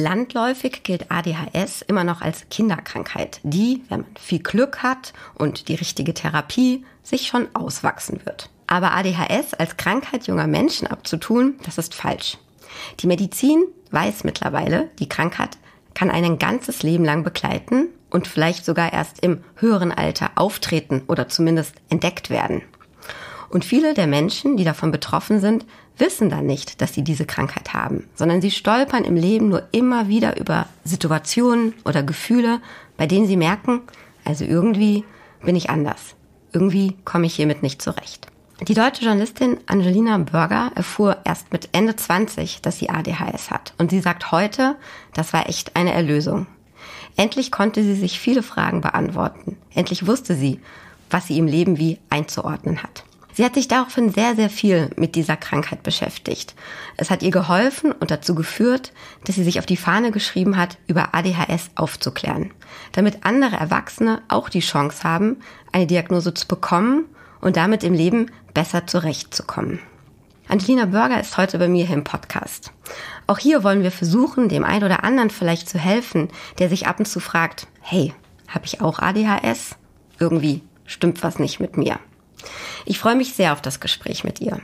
Landläufig gilt ADHS immer noch als Kinderkrankheit, die, wenn man viel Glück hat und die richtige Therapie, sich schon auswachsen wird. Aber ADHS als Krankheit junger Menschen abzutun, das ist falsch. Die Medizin weiß mittlerweile, die Krankheit kann einen ganzes Leben lang begleiten und vielleicht sogar erst im höheren Alter auftreten oder zumindest entdeckt werden. Und viele der Menschen, die davon betroffen sind, wissen dann nicht, dass sie diese Krankheit haben, sondern sie stolpern im Leben nur immer wieder über Situationen oder Gefühle, bei denen sie merken, also irgendwie bin ich anders. Irgendwie komme ich hiermit nicht zurecht. Die deutsche Journalistin Angelina Burger erfuhr erst mit Ende 20, dass sie ADHS hat. Und sie sagt heute, das war echt eine Erlösung. Endlich konnte sie sich viele Fragen beantworten. Endlich wusste sie, was sie im Leben wie einzuordnen hat. Sie hat sich daraufhin sehr, sehr viel mit dieser Krankheit beschäftigt. Es hat ihr geholfen und dazu geführt, dass sie sich auf die Fahne geschrieben hat, über ADHS aufzuklären, damit andere Erwachsene auch die Chance haben, eine Diagnose zu bekommen und damit im Leben besser zurechtzukommen. Angelina Börger ist heute bei mir hier im Podcast. Auch hier wollen wir versuchen, dem einen oder anderen vielleicht zu helfen, der sich ab und zu fragt, hey, habe ich auch ADHS? Irgendwie stimmt was nicht mit mir. Ich freue mich sehr auf das Gespräch mit ihr.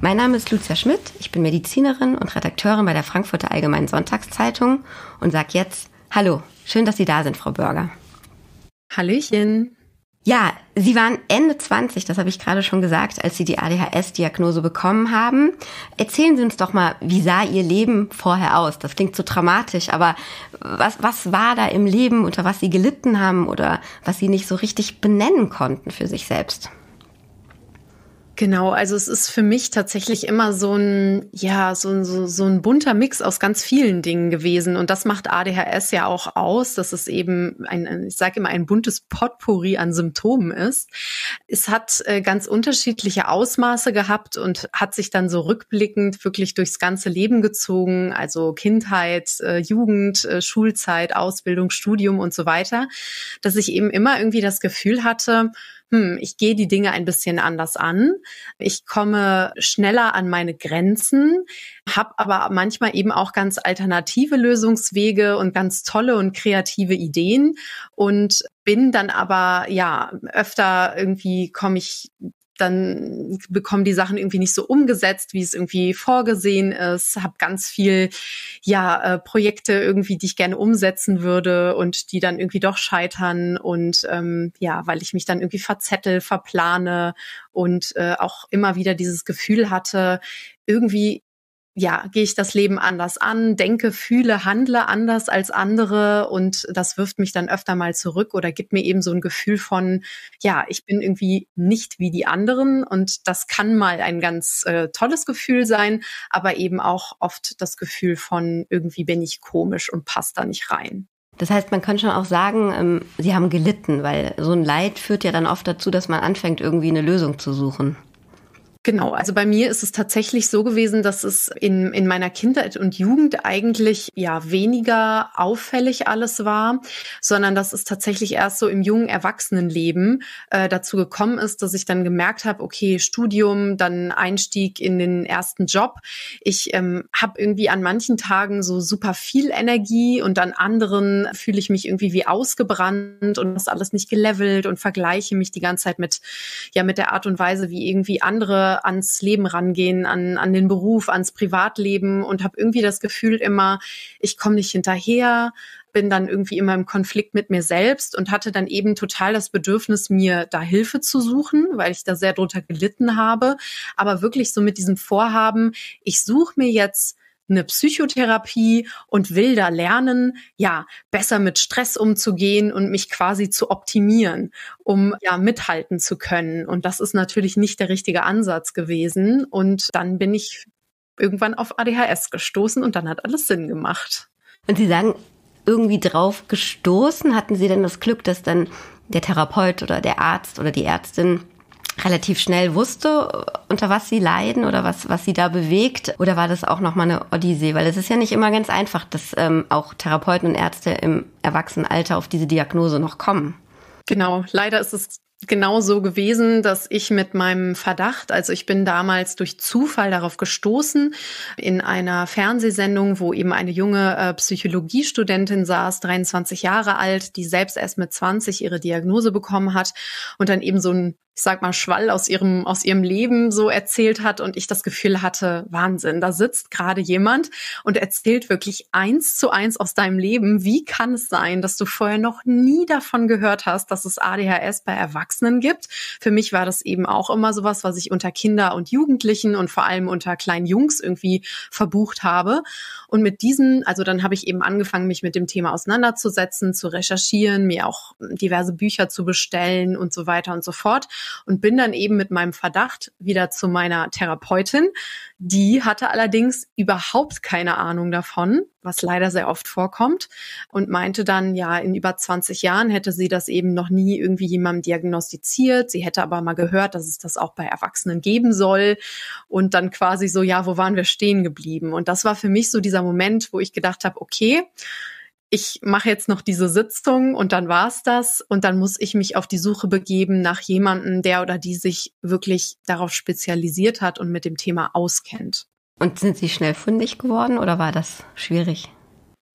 Mein Name ist Lucia Schmidt, ich bin Medizinerin und Redakteurin bei der Frankfurter Allgemeinen Sonntagszeitung und sage jetzt Hallo, schön, dass Sie da sind, Frau Bürger. Hallöchen. Ja, Sie waren Ende 20, das habe ich gerade schon gesagt, als Sie die ADHS-Diagnose bekommen haben. Erzählen Sie uns doch mal, wie sah Ihr Leben vorher aus? Das klingt so dramatisch, aber was, was war da im Leben, unter was Sie gelitten haben oder was Sie nicht so richtig benennen konnten für sich selbst? Genau, also es ist für mich tatsächlich immer so ein, ja, so ein, so, so ein bunter Mix aus ganz vielen Dingen gewesen. Und das macht ADHS ja auch aus, dass es eben ein, ich sage immer, ein buntes Potpourri an Symptomen ist. Es hat äh, ganz unterschiedliche Ausmaße gehabt und hat sich dann so rückblickend wirklich durchs ganze Leben gezogen, also Kindheit, äh, Jugend, äh, Schulzeit, Ausbildung, Studium und so weiter, dass ich eben immer irgendwie das Gefühl hatte, hm, ich gehe die Dinge ein bisschen anders an, ich komme schneller an meine Grenzen, habe aber manchmal eben auch ganz alternative Lösungswege und ganz tolle und kreative Ideen und bin dann aber ja öfter irgendwie komme ich dann bekommen die Sachen irgendwie nicht so umgesetzt, wie es irgendwie vorgesehen ist, habe ganz viel ja äh, Projekte irgendwie, die ich gerne umsetzen würde und die dann irgendwie doch scheitern und ähm, ja, weil ich mich dann irgendwie verzettel, verplane und äh, auch immer wieder dieses Gefühl hatte, irgendwie ja, gehe ich das Leben anders an, denke, fühle, handle anders als andere und das wirft mich dann öfter mal zurück oder gibt mir eben so ein Gefühl von, ja, ich bin irgendwie nicht wie die anderen und das kann mal ein ganz äh, tolles Gefühl sein, aber eben auch oft das Gefühl von, irgendwie bin ich komisch und passt da nicht rein. Das heißt, man kann schon auch sagen, ähm, sie haben gelitten, weil so ein Leid führt ja dann oft dazu, dass man anfängt, irgendwie eine Lösung zu suchen. Genau, also bei mir ist es tatsächlich so gewesen, dass es in, in meiner Kindheit und Jugend eigentlich ja weniger auffällig alles war, sondern dass es tatsächlich erst so im jungen Erwachsenenleben äh, dazu gekommen ist, dass ich dann gemerkt habe, okay, Studium, dann Einstieg in den ersten Job. Ich ähm, habe irgendwie an manchen Tagen so super viel Energie und an anderen fühle ich mich irgendwie wie ausgebrannt und das alles nicht gelevelt und vergleiche mich die ganze Zeit mit ja mit der Art und Weise, wie irgendwie andere ans Leben rangehen, an, an den Beruf, ans Privatleben und habe irgendwie das Gefühl immer, ich komme nicht hinterher, bin dann irgendwie immer im Konflikt mit mir selbst und hatte dann eben total das Bedürfnis, mir da Hilfe zu suchen, weil ich da sehr drunter gelitten habe. Aber wirklich so mit diesem Vorhaben, ich suche mir jetzt eine Psychotherapie und will da lernen, ja, besser mit Stress umzugehen und mich quasi zu optimieren, um ja mithalten zu können. Und das ist natürlich nicht der richtige Ansatz gewesen. Und dann bin ich irgendwann auf ADHS gestoßen und dann hat alles Sinn gemacht. Und Sie sagen, irgendwie drauf gestoßen? Hatten Sie denn das Glück, dass dann der Therapeut oder der Arzt oder die Ärztin relativ schnell wusste, unter was sie leiden oder was, was sie da bewegt? Oder war das auch nochmal eine Odyssee? Weil es ist ja nicht immer ganz einfach, dass ähm, auch Therapeuten und Ärzte im Erwachsenenalter auf diese Diagnose noch kommen. Genau, leider ist es genau so gewesen, dass ich mit meinem Verdacht, also ich bin damals durch Zufall darauf gestoßen, in einer Fernsehsendung, wo eben eine junge äh, Psychologiestudentin saß, 23 Jahre alt, die selbst erst mit 20 ihre Diagnose bekommen hat und dann eben so ein ich sag mal, Schwall aus ihrem, aus ihrem Leben so erzählt hat und ich das Gefühl hatte, Wahnsinn, da sitzt gerade jemand und erzählt wirklich eins zu eins aus deinem Leben. Wie kann es sein, dass du vorher noch nie davon gehört hast, dass es ADHS bei Erwachsenen Erwachsenen gibt. Für mich war das eben auch immer sowas, was ich unter Kinder und Jugendlichen und vor allem unter kleinen Jungs irgendwie verbucht habe. Und mit diesen, also dann habe ich eben angefangen, mich mit dem Thema auseinanderzusetzen, zu recherchieren, mir auch diverse Bücher zu bestellen und so weiter und so fort. Und bin dann eben mit meinem Verdacht wieder zu meiner Therapeutin. Die hatte allerdings überhaupt keine Ahnung davon, was leider sehr oft vorkommt, und meinte dann, ja, in über 20 Jahren hätte sie das eben noch nie irgendwie jemandem diagnostiziert diagnostiziert. Sie hätte aber mal gehört, dass es das auch bei Erwachsenen geben soll. Und dann quasi so, ja, wo waren wir stehen geblieben? Und das war für mich so dieser Moment, wo ich gedacht habe, okay, ich mache jetzt noch diese Sitzung und dann war es das und dann muss ich mich auf die Suche begeben nach jemandem, der oder die sich wirklich darauf spezialisiert hat und mit dem Thema auskennt. Und sind Sie schnell fundig geworden oder war das schwierig?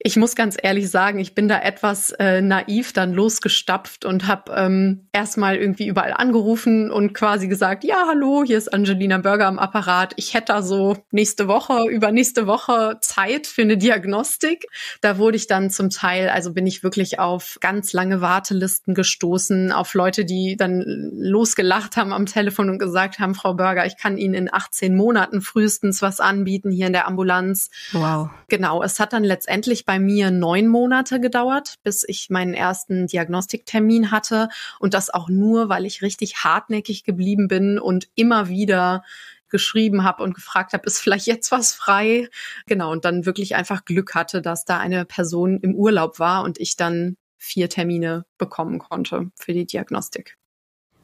Ich muss ganz ehrlich sagen, ich bin da etwas äh, naiv dann losgestapft und habe ähm, erstmal irgendwie überall angerufen und quasi gesagt, ja, hallo, hier ist Angelina Burger am Apparat. Ich hätte da so nächste Woche, übernächste Woche Zeit für eine Diagnostik. Da wurde ich dann zum Teil, also bin ich wirklich auf ganz lange Wartelisten gestoßen, auf Leute, die dann losgelacht haben am Telefon und gesagt haben, Frau Burger, ich kann Ihnen in 18 Monaten frühestens was anbieten hier in der Ambulanz. Wow. Genau, es hat dann letztendlich tatsächlich bei mir neun Monate gedauert, bis ich meinen ersten Diagnostiktermin hatte. Und das auch nur, weil ich richtig hartnäckig geblieben bin und immer wieder geschrieben habe und gefragt habe, ist vielleicht jetzt was frei? Genau, und dann wirklich einfach Glück hatte, dass da eine Person im Urlaub war und ich dann vier Termine bekommen konnte für die Diagnostik.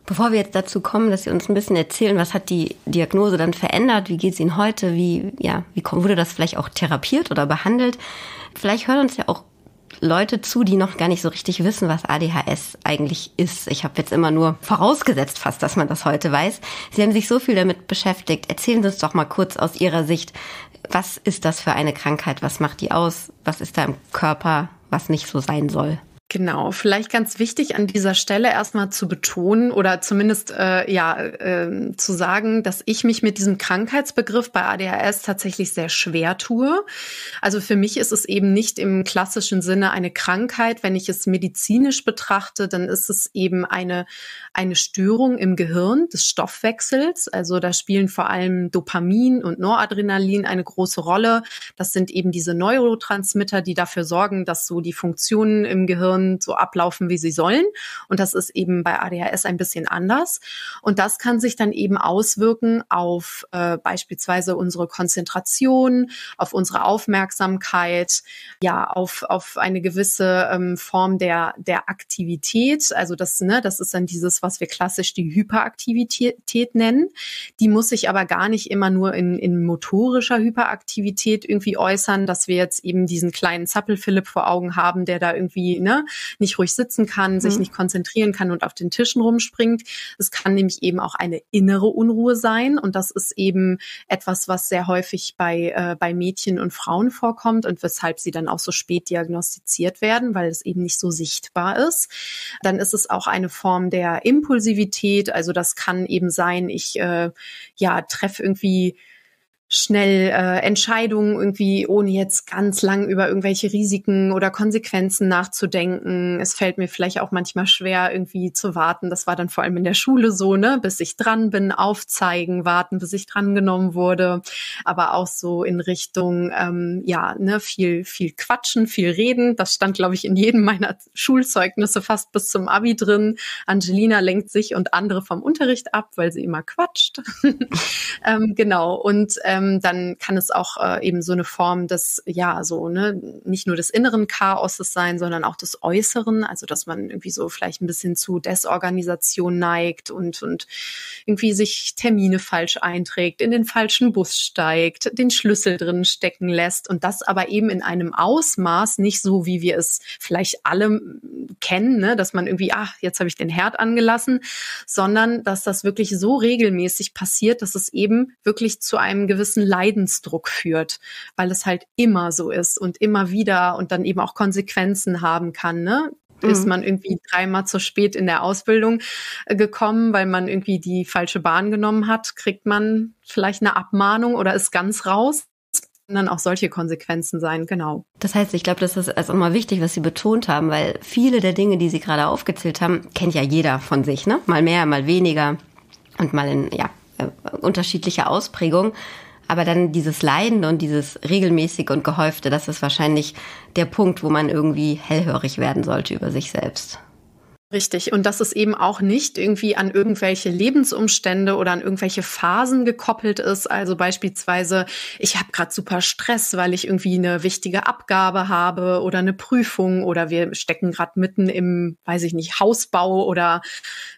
Bevor wir jetzt dazu kommen, dass Sie uns ein bisschen erzählen, was hat die Diagnose dann verändert, wie geht es Ihnen heute, wie, ja, wie wurde das vielleicht auch therapiert oder behandelt? Vielleicht hören uns ja auch Leute zu, die noch gar nicht so richtig wissen, was ADHS eigentlich ist. Ich habe jetzt immer nur vorausgesetzt fast, dass man das heute weiß. Sie haben sich so viel damit beschäftigt. Erzählen Sie uns doch mal kurz aus Ihrer Sicht, was ist das für eine Krankheit? Was macht die aus? Was ist da im Körper, was nicht so sein soll? Genau, vielleicht ganz wichtig an dieser Stelle erstmal zu betonen oder zumindest äh, ja äh, zu sagen, dass ich mich mit diesem Krankheitsbegriff bei ADHS tatsächlich sehr schwer tue. Also für mich ist es eben nicht im klassischen Sinne eine Krankheit. Wenn ich es medizinisch betrachte, dann ist es eben eine eine Störung im Gehirn des Stoffwechsels. Also da spielen vor allem Dopamin und Noradrenalin eine große Rolle. Das sind eben diese Neurotransmitter, die dafür sorgen, dass so die Funktionen im Gehirn und so ablaufen, wie sie sollen. Und das ist eben bei ADHS ein bisschen anders. Und das kann sich dann eben auswirken auf äh, beispielsweise unsere Konzentration, auf unsere Aufmerksamkeit, ja, auf, auf eine gewisse ähm, Form der, der Aktivität. Also das, ne, das ist dann dieses, was wir klassisch die Hyperaktivität nennen. Die muss sich aber gar nicht immer nur in, in motorischer Hyperaktivität irgendwie äußern, dass wir jetzt eben diesen kleinen Zappelphilipp vor Augen haben, der da irgendwie ne, nicht ruhig sitzen kann, sich mhm. nicht konzentrieren kann und auf den Tischen rumspringt. Es kann nämlich eben auch eine innere Unruhe sein und das ist eben etwas, was sehr häufig bei, äh, bei Mädchen und Frauen vorkommt und weshalb sie dann auch so spät diagnostiziert werden, weil es eben nicht so sichtbar ist. Dann ist es auch eine Form der Impulsivität, also das kann eben sein, ich äh, ja treffe irgendwie schnell äh, Entscheidungen irgendwie, ohne jetzt ganz lang über irgendwelche Risiken oder Konsequenzen nachzudenken. Es fällt mir vielleicht auch manchmal schwer, irgendwie zu warten. Das war dann vor allem in der Schule so, ne, bis ich dran bin, aufzeigen, warten, bis ich drangenommen wurde. Aber auch so in Richtung, ähm, ja, ne, viel, viel quatschen, viel reden. Das stand, glaube ich, in jedem meiner Schulzeugnisse fast bis zum Abi drin. Angelina lenkt sich und andere vom Unterricht ab, weil sie immer quatscht. ähm, genau. Und ähm, ähm, dann kann es auch äh, eben so eine Form des, ja, so, ne, nicht nur des inneren Chaoses sein, sondern auch des Äußeren, also dass man irgendwie so vielleicht ein bisschen zu Desorganisation neigt und, und irgendwie sich Termine falsch einträgt, in den falschen Bus steigt, den Schlüssel drin stecken lässt und das aber eben in einem Ausmaß nicht so, wie wir es vielleicht alle kennen, ne, dass man irgendwie, ach, jetzt habe ich den Herd angelassen, sondern dass das wirklich so regelmäßig passiert, dass es eben wirklich zu einem gewissen gewissen Leidensdruck führt, weil es halt immer so ist und immer wieder und dann eben auch Konsequenzen haben kann. Ne? ist mhm. man irgendwie dreimal zu spät in der Ausbildung äh, gekommen, weil man irgendwie die falsche Bahn genommen hat, kriegt man vielleicht eine Abmahnung oder ist ganz raus. Und dann auch solche Konsequenzen sein, genau. Das heißt, ich glaube, das ist also immer wichtig, was Sie betont haben, weil viele der Dinge, die Sie gerade aufgezählt haben, kennt ja jeder von sich, ne? Mal mehr, mal weniger und mal in ja äh, unterschiedlicher Ausprägung. Aber dann dieses Leiden und dieses regelmäßige und gehäufte, das ist wahrscheinlich der Punkt, wo man irgendwie hellhörig werden sollte über sich selbst. Richtig. Und dass es eben auch nicht irgendwie an irgendwelche Lebensumstände oder an irgendwelche Phasen gekoppelt ist. Also beispielsweise, ich habe gerade super Stress, weil ich irgendwie eine wichtige Abgabe habe oder eine Prüfung oder wir stecken gerade mitten im, weiß ich nicht, Hausbau oder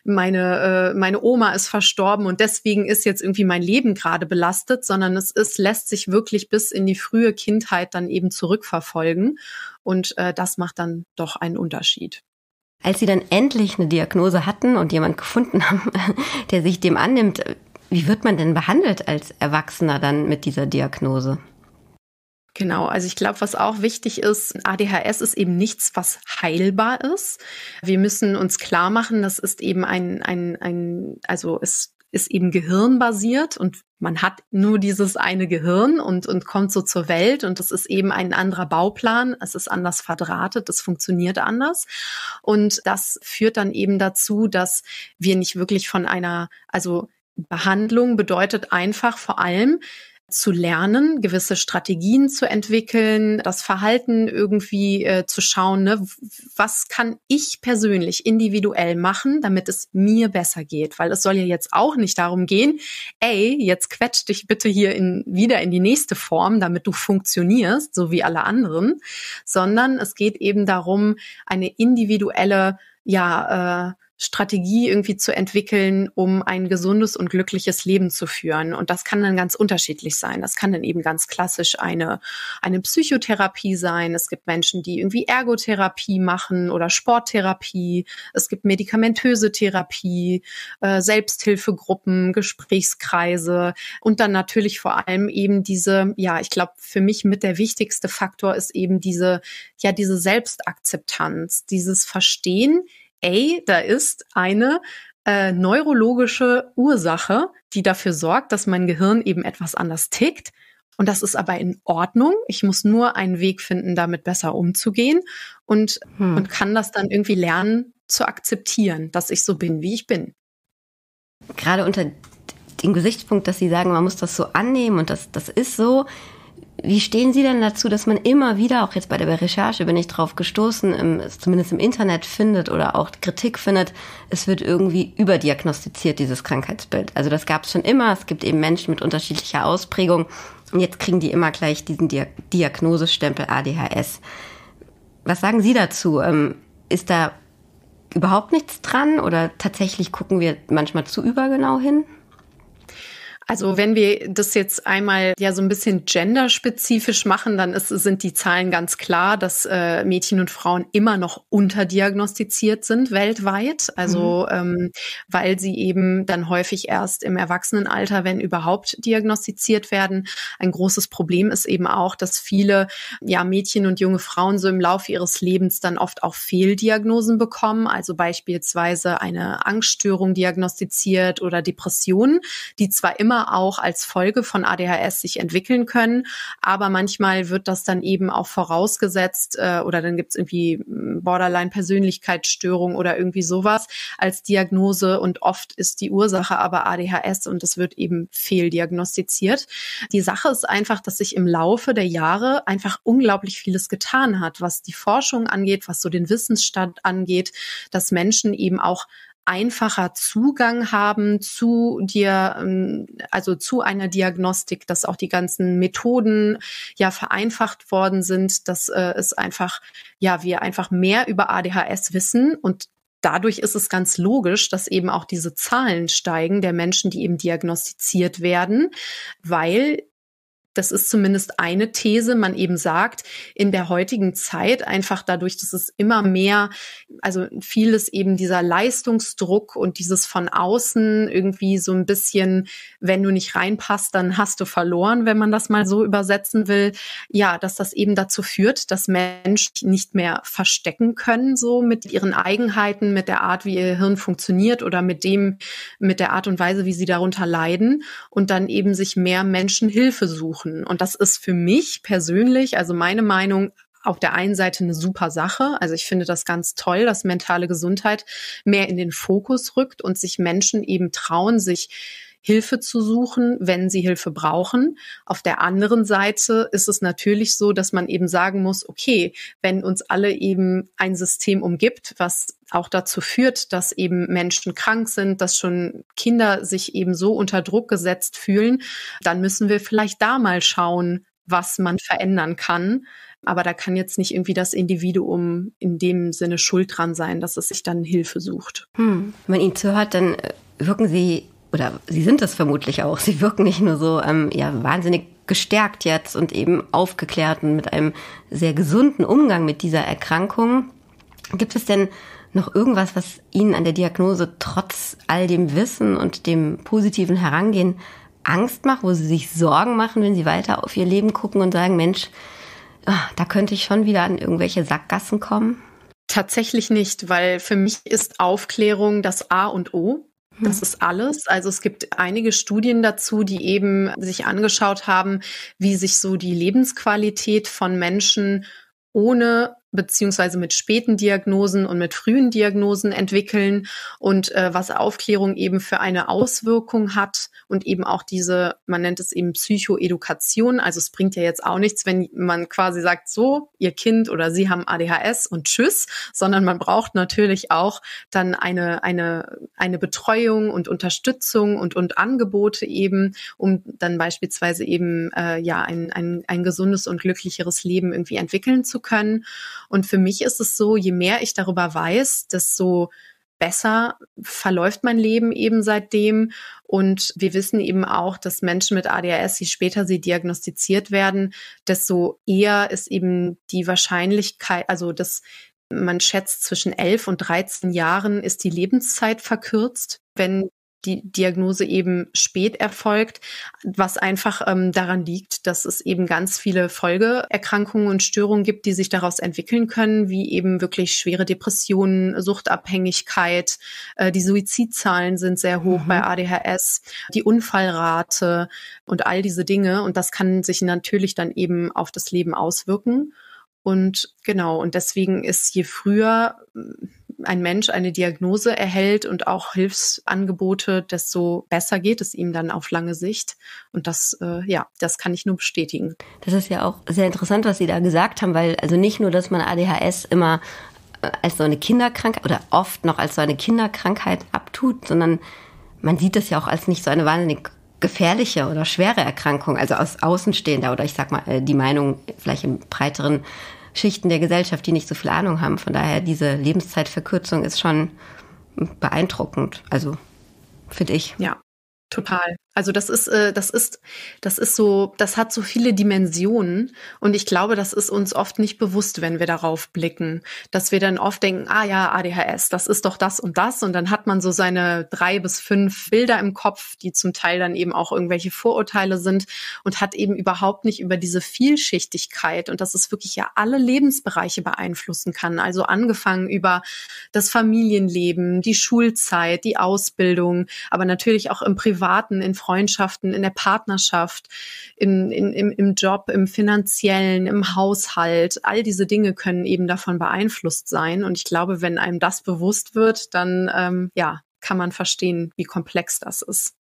meine, äh, meine Oma ist verstorben und deswegen ist jetzt irgendwie mein Leben gerade belastet, sondern es ist, lässt sich wirklich bis in die frühe Kindheit dann eben zurückverfolgen. Und äh, das macht dann doch einen Unterschied. Als sie dann endlich eine Diagnose hatten und jemand gefunden haben, der sich dem annimmt, wie wird man denn behandelt als Erwachsener dann mit dieser Diagnose? Genau, also ich glaube, was auch wichtig ist, ADHS ist eben nichts, was heilbar ist. Wir müssen uns klar machen, das ist eben ein, ein, ein also es ist eben gehirnbasiert und man hat nur dieses eine Gehirn und, und kommt so zur Welt und das ist eben ein anderer Bauplan, es ist anders verdrahtet, es funktioniert anders. Und das führt dann eben dazu, dass wir nicht wirklich von einer, also Behandlung bedeutet einfach vor allem, zu lernen, gewisse Strategien zu entwickeln, das Verhalten irgendwie äh, zu schauen, ne? was kann ich persönlich individuell machen, damit es mir besser geht, weil es soll ja jetzt auch nicht darum gehen, ey, jetzt quetsch dich bitte hier in, wieder in die nächste Form, damit du funktionierst, so wie alle anderen, sondern es geht eben darum, eine individuelle ja, äh, Strategie irgendwie zu entwickeln, um ein gesundes und glückliches Leben zu führen. Und das kann dann ganz unterschiedlich sein. Das kann dann eben ganz klassisch eine, eine Psychotherapie sein. Es gibt Menschen, die irgendwie Ergotherapie machen oder Sporttherapie. Es gibt medikamentöse Therapie, äh, Selbsthilfegruppen, Gesprächskreise und dann natürlich vor allem eben diese, ja, ich glaube, für mich mit der wichtigste Faktor ist eben diese, ja, diese Selbstakzeptanz, dieses Verstehen, ey, da ist eine äh, neurologische Ursache, die dafür sorgt, dass mein Gehirn eben etwas anders tickt. Und das ist aber in Ordnung. Ich muss nur einen Weg finden, damit besser umzugehen und, hm. und kann das dann irgendwie lernen zu akzeptieren, dass ich so bin, wie ich bin. Gerade unter dem Gesichtspunkt, dass Sie sagen, man muss das so annehmen und das, das ist so, wie stehen Sie denn dazu, dass man immer wieder, auch jetzt bei der Recherche bin ich drauf gestoßen, im, zumindest im Internet findet oder auch Kritik findet, es wird irgendwie überdiagnostiziert, dieses Krankheitsbild. Also das gab es schon immer. Es gibt eben Menschen mit unterschiedlicher Ausprägung und jetzt kriegen die immer gleich diesen Diagnosestempel ADHS. Was sagen Sie dazu? Ähm, ist da überhaupt nichts dran oder tatsächlich gucken wir manchmal zu übergenau hin? Also wenn wir das jetzt einmal ja so ein bisschen genderspezifisch machen, dann ist, sind die Zahlen ganz klar, dass äh, Mädchen und Frauen immer noch unterdiagnostiziert sind weltweit. Also mhm. ähm, weil sie eben dann häufig erst im Erwachsenenalter, wenn überhaupt, diagnostiziert werden. Ein großes Problem ist eben auch, dass viele ja Mädchen und junge Frauen so im Laufe ihres Lebens dann oft auch Fehldiagnosen bekommen. Also beispielsweise eine Angststörung diagnostiziert oder Depressionen, die zwar immer immer auch als Folge von ADHS sich entwickeln können. Aber manchmal wird das dann eben auch vorausgesetzt äh, oder dann gibt es irgendwie hm, Borderline-Persönlichkeitsstörung oder irgendwie sowas als Diagnose. Und oft ist die Ursache aber ADHS und es wird eben fehldiagnostiziert. Die Sache ist einfach, dass sich im Laufe der Jahre einfach unglaublich vieles getan hat, was die Forschung angeht, was so den Wissensstand angeht, dass Menschen eben auch einfacher Zugang haben zu dir, ähm, also zu einer Diagnostik, dass auch die ganzen Methoden ja vereinfacht worden sind, dass äh, es einfach, ja, wir einfach mehr über ADHS wissen und dadurch ist es ganz logisch, dass eben auch diese Zahlen steigen der Menschen, die eben diagnostiziert werden, weil das ist zumindest eine These, man eben sagt, in der heutigen Zeit einfach dadurch, dass es immer mehr, also vieles eben dieser Leistungsdruck und dieses von außen irgendwie so ein bisschen, wenn du nicht reinpasst, dann hast du verloren, wenn man das mal so übersetzen will, ja, dass das eben dazu führt, dass Menschen nicht mehr verstecken können, so mit ihren Eigenheiten, mit der Art, wie ihr Hirn funktioniert oder mit dem, mit der Art und Weise, wie sie darunter leiden und dann eben sich mehr Menschen Hilfe suchen brauchen. Und das ist für mich persönlich, also meine Meinung, auf der einen Seite eine super Sache. Also ich finde das ganz toll, dass mentale Gesundheit mehr in den Fokus rückt und sich Menschen eben trauen, sich Hilfe zu suchen, wenn sie Hilfe brauchen. Auf der anderen Seite ist es natürlich so, dass man eben sagen muss, okay, wenn uns alle eben ein System umgibt, was auch dazu führt, dass eben Menschen krank sind, dass schon Kinder sich eben so unter Druck gesetzt fühlen, dann müssen wir vielleicht da mal schauen, was man verändern kann. Aber da kann jetzt nicht irgendwie das Individuum in dem Sinne schuld dran sein, dass es sich dann Hilfe sucht. Hm. Wenn man ihnen zuhört, dann wirken sie oder sie sind es vermutlich auch, sie wirken nicht nur so ähm, ja, wahnsinnig gestärkt jetzt und eben aufgeklärt und mit einem sehr gesunden Umgang mit dieser Erkrankung. Gibt es denn noch irgendwas, was Ihnen an der Diagnose trotz all dem Wissen und dem positiven Herangehen Angst macht, wo Sie sich Sorgen machen, wenn Sie weiter auf Ihr Leben gucken und sagen, Mensch, ah, da könnte ich schon wieder an irgendwelche Sackgassen kommen? Tatsächlich nicht, weil für mich ist Aufklärung das A und O. Das mhm. ist alles. Also es gibt einige Studien dazu, die eben sich angeschaut haben, wie sich so die Lebensqualität von Menschen ohne beziehungsweise mit späten Diagnosen und mit frühen Diagnosen entwickeln und äh, was Aufklärung eben für eine Auswirkung hat und eben auch diese, man nennt es eben Psychoedukation. Also es bringt ja jetzt auch nichts, wenn man quasi sagt, so, ihr Kind oder sie haben ADHS und tschüss, sondern man braucht natürlich auch dann eine, eine, eine Betreuung und Unterstützung und, und Angebote eben, um dann beispielsweise eben, äh, ja, ein, ein, ein gesundes und glücklicheres Leben irgendwie entwickeln zu können. Und für mich ist es so, je mehr ich darüber weiß, desto besser verläuft mein Leben eben seitdem. Und wir wissen eben auch, dass Menschen mit ADHS, je später sie diagnostiziert werden, desto eher ist eben die Wahrscheinlichkeit, also das, man schätzt zwischen elf und 13 Jahren ist die Lebenszeit verkürzt, wenn die Diagnose eben spät erfolgt, was einfach ähm, daran liegt, dass es eben ganz viele Folgeerkrankungen und Störungen gibt, die sich daraus entwickeln können, wie eben wirklich schwere Depressionen, Suchtabhängigkeit, äh, die Suizidzahlen sind sehr hoch mhm. bei ADHS, die Unfallrate und all diese Dinge. Und das kann sich natürlich dann eben auf das Leben auswirken. Und genau, und deswegen ist je früher ein Mensch eine Diagnose erhält und auch Hilfsangebote, desto besser geht es ihm dann auf lange Sicht. Und das, äh, ja, das kann ich nur bestätigen. Das ist ja auch sehr interessant, was Sie da gesagt haben, weil also nicht nur, dass man ADHS immer äh, als so eine Kinderkrankheit oder oft noch als so eine Kinderkrankheit abtut, sondern man sieht das ja auch als nicht so eine wahnsinnig gefährliche oder schwere Erkrankung, also aus Außenstehender oder ich sag mal äh, die Meinung vielleicht im breiteren Schichten der Gesellschaft, die nicht so viel Ahnung haben. Von daher, diese Lebenszeitverkürzung ist schon beeindruckend. Also, finde ich. Ja, total. Also das ist, äh, das ist, das ist so, das hat so viele Dimensionen und ich glaube, das ist uns oft nicht bewusst, wenn wir darauf blicken, dass wir dann oft denken, ah ja, ADHS, das ist doch das und das und dann hat man so seine drei bis fünf Bilder im Kopf, die zum Teil dann eben auch irgendwelche Vorurteile sind und hat eben überhaupt nicht über diese Vielschichtigkeit und dass es wirklich ja alle Lebensbereiche beeinflussen kann. Also angefangen über das Familienleben, die Schulzeit, die Ausbildung, aber natürlich auch im Privaten, in Freundschaften, in der Partnerschaft, in, in, im, im Job, im finanziellen, im Haushalt. All diese Dinge können eben davon beeinflusst sein. Und ich glaube, wenn einem das bewusst wird, dann ähm, ja, kann man verstehen, wie komplex das ist.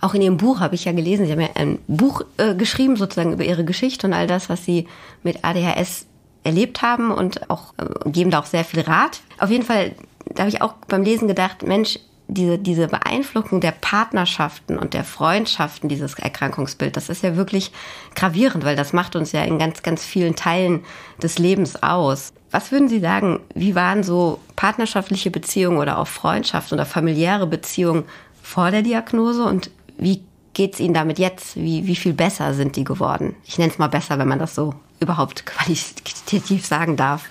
Auch in Ihrem Buch habe ich ja gelesen, Sie haben ja ein Buch äh, geschrieben, sozusagen über Ihre Geschichte und all das, was Sie mit ADHS erlebt haben und auch äh, geben da auch sehr viel Rat. Auf jeden Fall, da habe ich auch beim Lesen gedacht, Mensch, diese, diese Beeinflussung der Partnerschaften und der Freundschaften, dieses Erkrankungsbild, das ist ja wirklich gravierend, weil das macht uns ja in ganz, ganz vielen Teilen des Lebens aus. Was würden Sie sagen, wie waren so partnerschaftliche Beziehungen oder auch Freundschaften oder familiäre Beziehungen vor der Diagnose und wie geht's Ihnen damit jetzt? Wie, wie viel besser sind die geworden? Ich nenne es mal besser, wenn man das so überhaupt qualitativ sagen darf.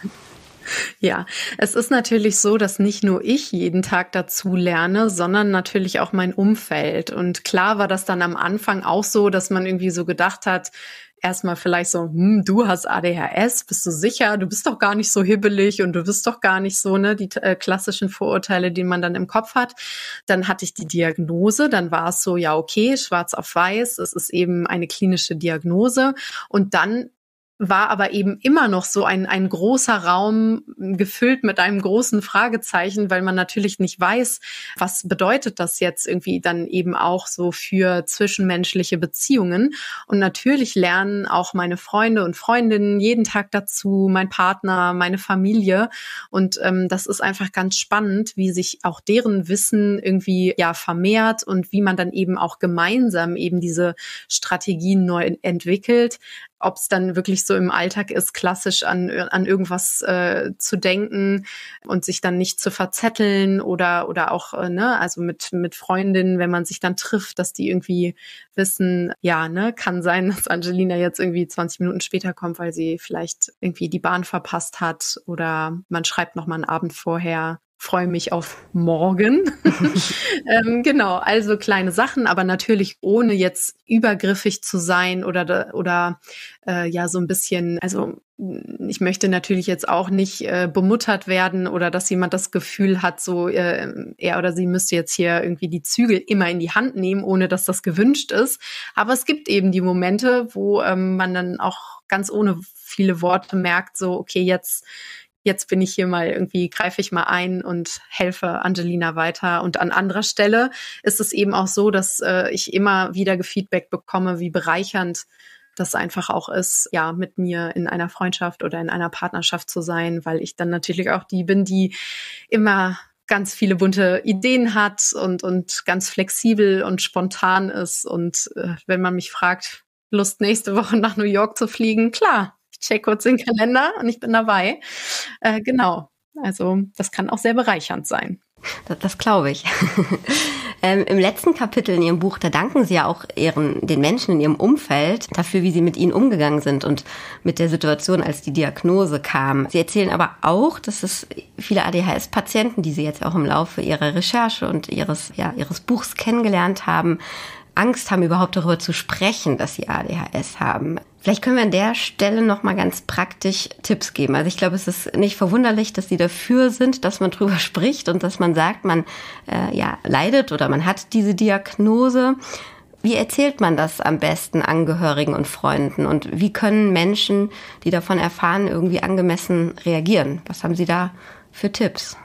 Ja, es ist natürlich so, dass nicht nur ich jeden Tag dazu lerne, sondern natürlich auch mein Umfeld. Und klar war das dann am Anfang auch so, dass man irgendwie so gedacht hat, erstmal vielleicht so, hm, du hast ADHS, bist du sicher? Du bist doch gar nicht so hibbelig und du bist doch gar nicht so, ne, die äh, klassischen Vorurteile, die man dann im Kopf hat. Dann hatte ich die Diagnose, dann war es so, ja, okay, schwarz auf weiß, es ist eben eine klinische Diagnose und dann war aber eben immer noch so ein, ein großer Raum gefüllt mit einem großen Fragezeichen, weil man natürlich nicht weiß, was bedeutet das jetzt irgendwie dann eben auch so für zwischenmenschliche Beziehungen. Und natürlich lernen auch meine Freunde und Freundinnen jeden Tag dazu, mein Partner, meine Familie. Und ähm, das ist einfach ganz spannend, wie sich auch deren Wissen irgendwie ja vermehrt und wie man dann eben auch gemeinsam eben diese Strategien neu entwickelt ob es dann wirklich so im Alltag ist, klassisch an, an irgendwas äh, zu denken und sich dann nicht zu verzetteln oder, oder auch, äh, ne, also mit, mit Freundinnen, wenn man sich dann trifft, dass die irgendwie wissen, ja, ne, kann sein, dass Angelina jetzt irgendwie 20 Minuten später kommt, weil sie vielleicht irgendwie die Bahn verpasst hat oder man schreibt noch mal einen Abend vorher freue mich auf morgen. ähm, genau, also kleine Sachen, aber natürlich ohne jetzt übergriffig zu sein oder oder äh, ja so ein bisschen, also mm, ich möchte natürlich jetzt auch nicht äh, bemuttert werden oder dass jemand das Gefühl hat, so äh, er oder sie müsste jetzt hier irgendwie die Zügel immer in die Hand nehmen, ohne dass das gewünscht ist. Aber es gibt eben die Momente, wo ähm, man dann auch ganz ohne viele Worte merkt, so okay, jetzt jetzt bin ich hier mal irgendwie, greife ich mal ein und helfe Angelina weiter. Und an anderer Stelle ist es eben auch so, dass äh, ich immer wieder Feedback bekomme, wie bereichernd das einfach auch ist, ja, mit mir in einer Freundschaft oder in einer Partnerschaft zu sein, weil ich dann natürlich auch die bin, die immer ganz viele bunte Ideen hat und, und ganz flexibel und spontan ist. Und äh, wenn man mich fragt, Lust, nächste Woche nach New York zu fliegen, klar, check kurz den Kalender und ich bin dabei. Äh, genau. Also das kann auch sehr bereichernd sein. Das, das glaube ich. ähm, Im letzten Kapitel in Ihrem Buch, da danken Sie ja auch ihren, den Menschen in Ihrem Umfeld dafür, wie Sie mit ihnen umgegangen sind und mit der Situation, als die Diagnose kam. Sie erzählen aber auch, dass es viele ADHS-Patienten, die Sie jetzt auch im Laufe Ihrer Recherche und Ihres, ja, Ihres Buchs kennengelernt haben, Angst haben, überhaupt darüber zu sprechen, dass sie ADHS haben. Vielleicht können wir an der Stelle noch mal ganz praktisch Tipps geben. Also ich glaube, es ist nicht verwunderlich, dass sie dafür sind, dass man drüber spricht und dass man sagt, man äh, ja leidet oder man hat diese Diagnose. Wie erzählt man das am besten Angehörigen und Freunden und wie können Menschen, die davon erfahren, irgendwie angemessen reagieren? Was haben Sie da für Tipps?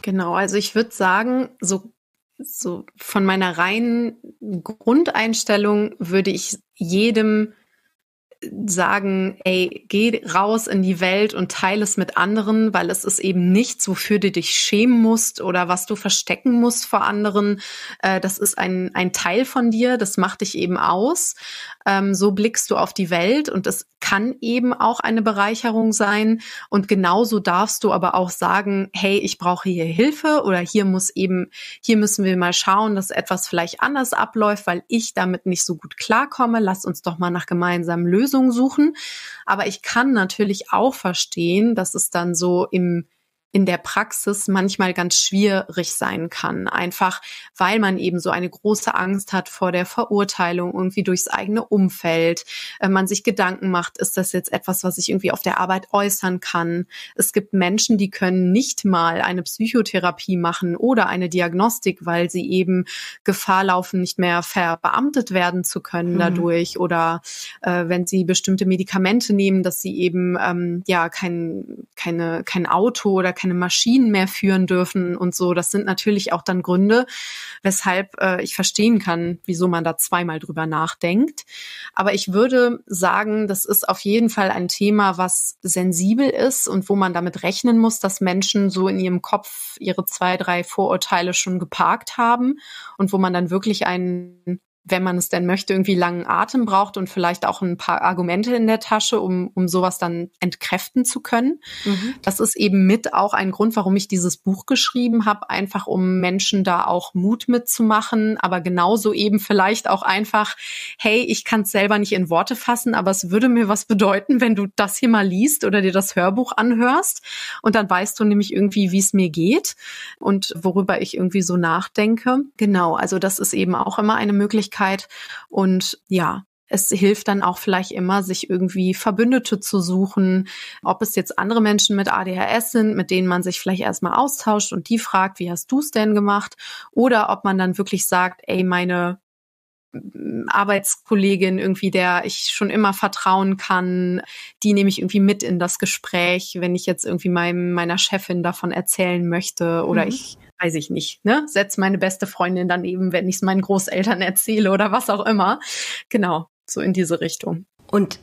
Genau, also ich würde sagen, so so von meiner reinen Grundeinstellung würde ich jedem sagen, ey, geh raus in die Welt und teile es mit anderen, weil es ist eben nichts, wofür du dich schämen musst oder was du verstecken musst vor anderen. Äh, das ist ein, ein Teil von dir, das macht dich eben aus. Ähm, so blickst du auf die Welt und das kann eben auch eine Bereicherung sein. Und genauso darfst du aber auch sagen, hey, ich brauche hier Hilfe oder hier muss eben, hier müssen wir mal schauen, dass etwas vielleicht anders abläuft, weil ich damit nicht so gut klarkomme. Lass uns doch mal nach gemeinsamen Lösungen suchen. Aber ich kann natürlich auch verstehen, dass es dann so im in der Praxis manchmal ganz schwierig sein kann. Einfach weil man eben so eine große Angst hat vor der Verurteilung irgendwie durchs eigene Umfeld. Äh, man sich Gedanken macht, ist das jetzt etwas, was ich irgendwie auf der Arbeit äußern kann? Es gibt Menschen, die können nicht mal eine Psychotherapie machen oder eine Diagnostik, weil sie eben Gefahr laufen, nicht mehr verbeamtet werden zu können hm. dadurch oder äh, wenn sie bestimmte Medikamente nehmen, dass sie eben ähm, ja kein, keine, kein Auto oder keine Maschinen mehr führen dürfen und so. Das sind natürlich auch dann Gründe, weshalb äh, ich verstehen kann, wieso man da zweimal drüber nachdenkt. Aber ich würde sagen, das ist auf jeden Fall ein Thema, was sensibel ist und wo man damit rechnen muss, dass Menschen so in ihrem Kopf ihre zwei, drei Vorurteile schon geparkt haben und wo man dann wirklich einen wenn man es denn möchte, irgendwie langen Atem braucht und vielleicht auch ein paar Argumente in der Tasche, um, um sowas dann entkräften zu können. Mhm. Das ist eben mit auch ein Grund, warum ich dieses Buch geschrieben habe, einfach um Menschen da auch Mut mitzumachen, aber genauso eben vielleicht auch einfach, hey, ich kann es selber nicht in Worte fassen, aber es würde mir was bedeuten, wenn du das hier mal liest oder dir das Hörbuch anhörst und dann weißt du nämlich irgendwie, wie es mir geht und worüber ich irgendwie so nachdenke. Genau, also das ist eben auch immer eine Möglichkeit, Persönlichkeit. Und ja, es hilft dann auch vielleicht immer, sich irgendwie Verbündete zu suchen, ob es jetzt andere Menschen mit ADHS sind, mit denen man sich vielleicht erstmal austauscht und die fragt, wie hast du es denn gemacht? Oder ob man dann wirklich sagt, ey, meine Arbeitskollegin irgendwie, der ich schon immer vertrauen kann, die nehme ich irgendwie mit in das Gespräch, wenn ich jetzt irgendwie meinem, meiner Chefin davon erzählen möchte oder mhm. ich weiß ich nicht, ne, setzt meine beste Freundin daneben, wenn ich es meinen Großeltern erzähle oder was auch immer. Genau, so in diese Richtung. Und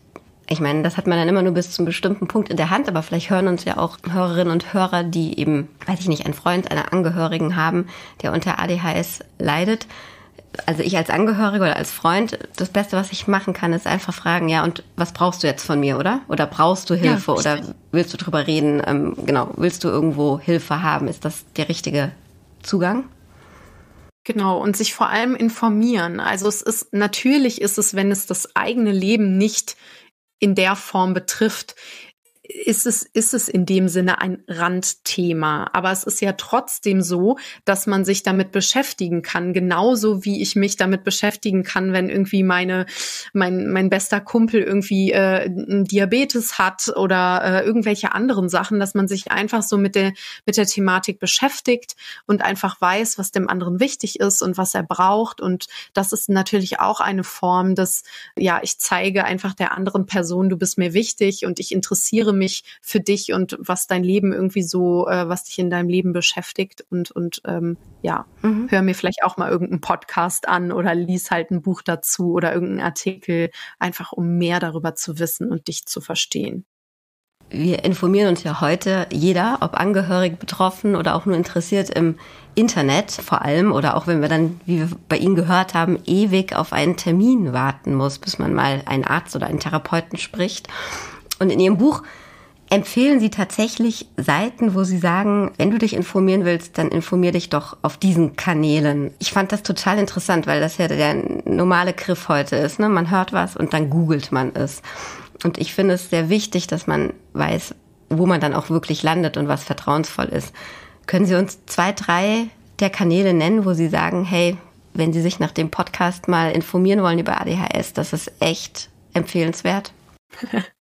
ich meine, das hat man dann immer nur bis zu einem bestimmten Punkt in der Hand, aber vielleicht hören uns ja auch Hörerinnen und Hörer, die eben, weiß ich nicht, einen Freund, einen Angehörigen haben, der unter ADHS leidet. Also ich als Angehörige oder als Freund, das Beste, was ich machen kann, ist einfach fragen, ja, und was brauchst du jetzt von mir, oder? Oder brauchst du Hilfe ja, oder willst du drüber reden? Ähm, genau, willst du irgendwo Hilfe haben? Ist das der richtige Zugang? Genau, und sich vor allem informieren. Also es ist, natürlich ist es, wenn es das eigene Leben nicht in der Form betrifft, ist es, ist es in dem Sinne ein Randthema. Aber es ist ja trotzdem so, dass man sich damit beschäftigen kann, genauso wie ich mich damit beschäftigen kann, wenn irgendwie meine, mein, mein bester Kumpel irgendwie äh, Diabetes hat oder äh, irgendwelche anderen Sachen, dass man sich einfach so mit der, mit der Thematik beschäftigt und einfach weiß, was dem anderen wichtig ist und was er braucht. Und das ist natürlich auch eine Form des, ja, ich zeige einfach der anderen Person, du bist mir wichtig und ich interessiere mich mich für dich und was dein Leben irgendwie so, äh, was dich in deinem Leben beschäftigt und, und ähm, ja, mhm. hör mir vielleicht auch mal irgendeinen Podcast an oder lies halt ein Buch dazu oder irgendeinen Artikel, einfach um mehr darüber zu wissen und dich zu verstehen. Wir informieren uns ja heute jeder, ob angehörig betroffen oder auch nur interessiert im Internet vor allem oder auch wenn wir dann, wie wir bei Ihnen gehört haben, ewig auf einen Termin warten muss, bis man mal einen Arzt oder einen Therapeuten spricht. Und in Ihrem Buch empfehlen Sie tatsächlich Seiten, wo Sie sagen, wenn du dich informieren willst, dann informier dich doch auf diesen Kanälen. Ich fand das total interessant, weil das ja der normale Griff heute ist. Ne? Man hört was und dann googelt man es. Und ich finde es sehr wichtig, dass man weiß, wo man dann auch wirklich landet und was vertrauensvoll ist. Können Sie uns zwei, drei der Kanäle nennen, wo Sie sagen, hey, wenn Sie sich nach dem Podcast mal informieren wollen über ADHS, das ist echt empfehlenswert?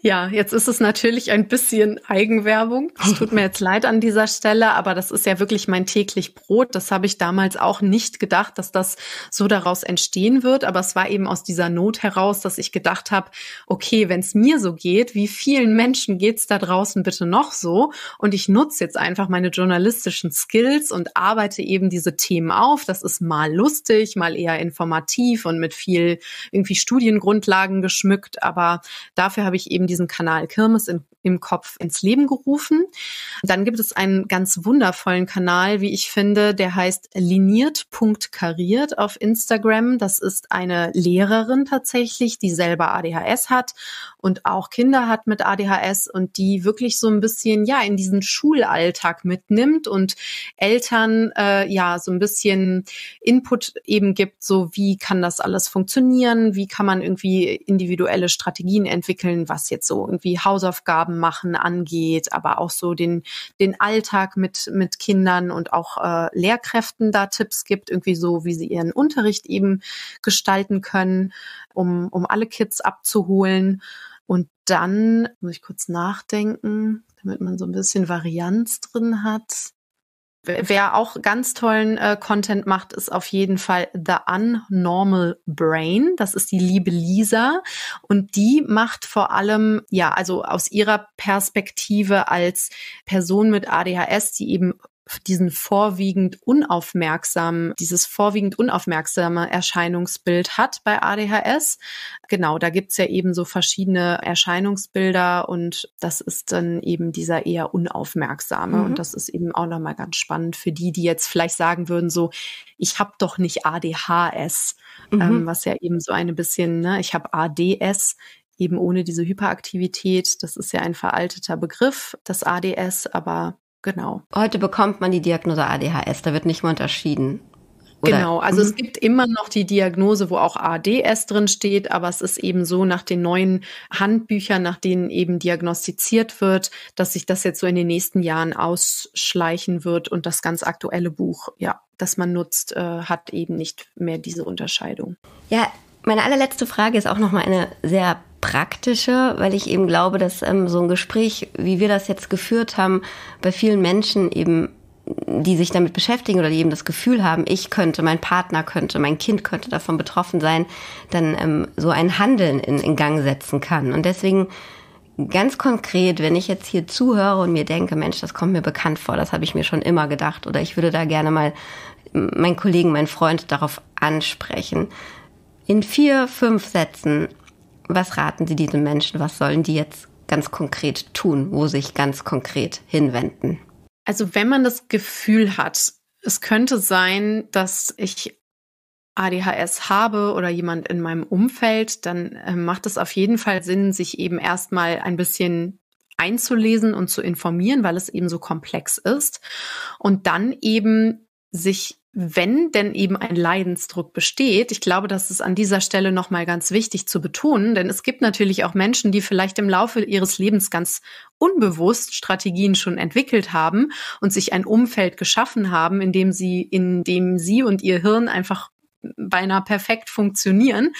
Ja, jetzt ist es natürlich ein bisschen Eigenwerbung. Es tut mir jetzt leid an dieser Stelle, aber das ist ja wirklich mein täglich Brot. Das habe ich damals auch nicht gedacht, dass das so daraus entstehen wird. Aber es war eben aus dieser Not heraus, dass ich gedacht habe, okay, wenn es mir so geht, wie vielen Menschen geht es da draußen bitte noch so? Und ich nutze jetzt einfach meine journalistischen Skills und arbeite eben diese Themen auf. Das ist mal lustig, mal eher informativ und mit viel irgendwie Studiengrundlagen geschmückt. Aber dafür habe ich eben diesen Kanal Kirmes in im Kopf ins Leben gerufen. Dann gibt es einen ganz wundervollen Kanal, wie ich finde, der heißt liniert.kariert auf Instagram. Das ist eine Lehrerin tatsächlich, die selber ADHS hat und auch Kinder hat mit ADHS und die wirklich so ein bisschen ja in diesen Schulalltag mitnimmt und Eltern äh, ja so ein bisschen Input eben gibt, so wie kann das alles funktionieren, wie kann man irgendwie individuelle Strategien entwickeln, was jetzt so irgendwie Hausaufgaben Hausaufgaben machen angeht, aber auch so den, den Alltag mit, mit Kindern und auch äh, Lehrkräften da Tipps gibt, irgendwie so, wie sie ihren Unterricht eben gestalten können, um, um alle Kids abzuholen. Und dann muss ich kurz nachdenken, damit man so ein bisschen Varianz drin hat. Wer auch ganz tollen äh, Content macht, ist auf jeden Fall The Unnormal Brain. Das ist die liebe Lisa. Und die macht vor allem, ja, also aus ihrer Perspektive als Person mit ADHS, die eben diesen vorwiegend unaufmerksamen, dieses vorwiegend unaufmerksame Erscheinungsbild hat bei ADHS. Genau, da gibt's ja eben so verschiedene Erscheinungsbilder und das ist dann eben dieser eher unaufmerksame. Mhm. Und das ist eben auch nochmal ganz spannend für die, die jetzt vielleicht sagen würden, so, ich habe doch nicht ADHS, mhm. ähm, was ja eben so eine bisschen, ne, ich habe ADS, eben ohne diese Hyperaktivität. Das ist ja ein veralteter Begriff, das ADS, aber Genau. Heute bekommt man die Diagnose ADHS, da wird nicht mehr unterschieden. Oder? Genau, also mhm. es gibt immer noch die Diagnose, wo auch ADS drin steht, aber es ist eben so nach den neuen Handbüchern, nach denen eben diagnostiziert wird, dass sich das jetzt so in den nächsten Jahren ausschleichen wird und das ganz aktuelle Buch, ja, das man nutzt, äh, hat eben nicht mehr diese Unterscheidung. Ja, meine allerletzte Frage ist auch nochmal eine sehr praktische, weil ich eben glaube, dass ähm, so ein Gespräch, wie wir das jetzt geführt haben, bei vielen Menschen eben die sich damit beschäftigen oder die eben das Gefühl haben, ich könnte, mein Partner könnte, mein Kind könnte davon betroffen sein, dann ähm, so ein Handeln in, in Gang setzen kann. Und deswegen ganz konkret, wenn ich jetzt hier zuhöre und mir denke, Mensch, das kommt mir bekannt vor, das habe ich mir schon immer gedacht oder ich würde da gerne mal meinen Kollegen, meinen Freund darauf ansprechen. In vier, fünf Sätzen was raten Sie diesen Menschen? Was sollen die jetzt ganz konkret tun? Wo sich ganz konkret hinwenden? Also wenn man das Gefühl hat, es könnte sein, dass ich ADHS habe oder jemand in meinem Umfeld, dann äh, macht es auf jeden Fall Sinn, sich eben erstmal ein bisschen einzulesen und zu informieren, weil es eben so komplex ist. Und dann eben sich wenn denn eben ein Leidensdruck besteht, ich glaube, das ist an dieser Stelle nochmal ganz wichtig zu betonen, denn es gibt natürlich auch Menschen, die vielleicht im Laufe ihres Lebens ganz unbewusst Strategien schon entwickelt haben und sich ein Umfeld geschaffen haben, in dem sie, in dem sie und ihr Hirn einfach beinahe perfekt funktionieren.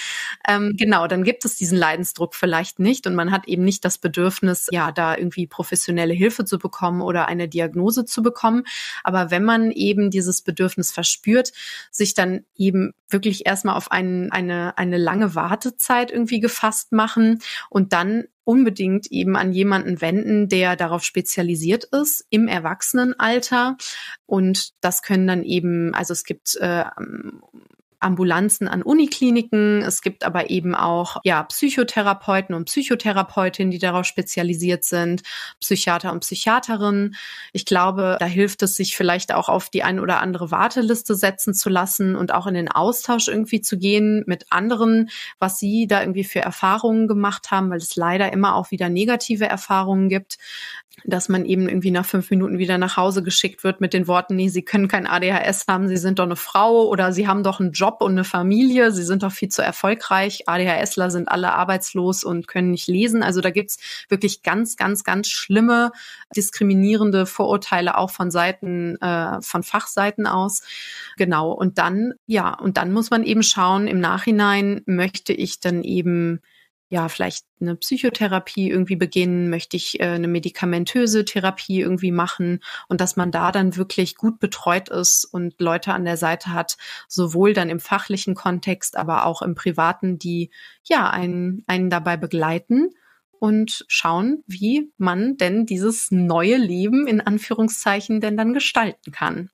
Ähm, genau, dann gibt es diesen Leidensdruck vielleicht nicht und man hat eben nicht das Bedürfnis, ja, da irgendwie professionelle Hilfe zu bekommen oder eine Diagnose zu bekommen. Aber wenn man eben dieses Bedürfnis verspürt, sich dann eben wirklich erstmal auf einen, eine, eine lange Wartezeit irgendwie gefasst machen und dann unbedingt eben an jemanden wenden, der darauf spezialisiert ist im Erwachsenenalter. Und das können dann eben, also es gibt äh, Ambulanzen an Unikliniken. Es gibt aber eben auch ja, Psychotherapeuten und Psychotherapeutinnen, die darauf spezialisiert sind, Psychiater und Psychiaterinnen. Ich glaube, da hilft es, sich vielleicht auch auf die ein oder andere Warteliste setzen zu lassen und auch in den Austausch irgendwie zu gehen mit anderen, was sie da irgendwie für Erfahrungen gemacht haben, weil es leider immer auch wieder negative Erfahrungen gibt dass man eben irgendwie nach fünf Minuten wieder nach Hause geschickt wird mit den Worten, nee, Sie können kein ADHS haben, Sie sind doch eine Frau oder Sie haben doch einen Job Job und eine Familie. Sie sind doch viel zu erfolgreich. ADHSler sind alle arbeitslos und können nicht lesen. Also da gibt's wirklich ganz, ganz, ganz schlimme diskriminierende Vorurteile auch von Seiten, äh, von Fachseiten aus. Genau. Und dann, ja, und dann muss man eben schauen, im Nachhinein möchte ich dann eben ja, vielleicht eine Psychotherapie irgendwie beginnen, möchte ich äh, eine medikamentöse Therapie irgendwie machen und dass man da dann wirklich gut betreut ist und Leute an der Seite hat, sowohl dann im fachlichen Kontext, aber auch im privaten, die ja einen, einen dabei begleiten und schauen, wie man denn dieses neue Leben in Anführungszeichen denn dann gestalten kann.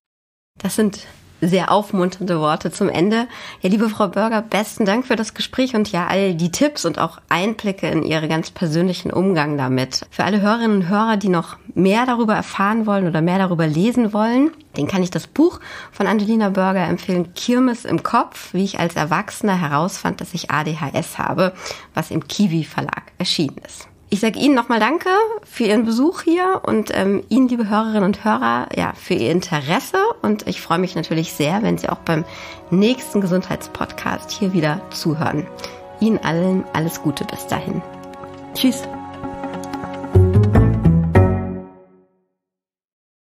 Das sind sehr aufmunternde Worte zum Ende. Ja, liebe Frau Bürger, besten Dank für das Gespräch und ja all die Tipps und auch Einblicke in Ihre ganz persönlichen Umgang damit. Für alle Hörerinnen und Hörer, die noch mehr darüber erfahren wollen oder mehr darüber lesen wollen, den kann ich das Buch von Angelina Börger empfehlen, Kirmes im Kopf, wie ich als Erwachsener herausfand, dass ich ADHS habe, was im Kiwi Verlag erschienen ist. Ich sage Ihnen nochmal Danke für Ihren Besuch hier und ähm, Ihnen, liebe Hörerinnen und Hörer, ja, für Ihr Interesse. Und ich freue mich natürlich sehr, wenn Sie auch beim nächsten Gesundheitspodcast hier wieder zuhören. Ihnen allen alles Gute bis dahin. Tschüss.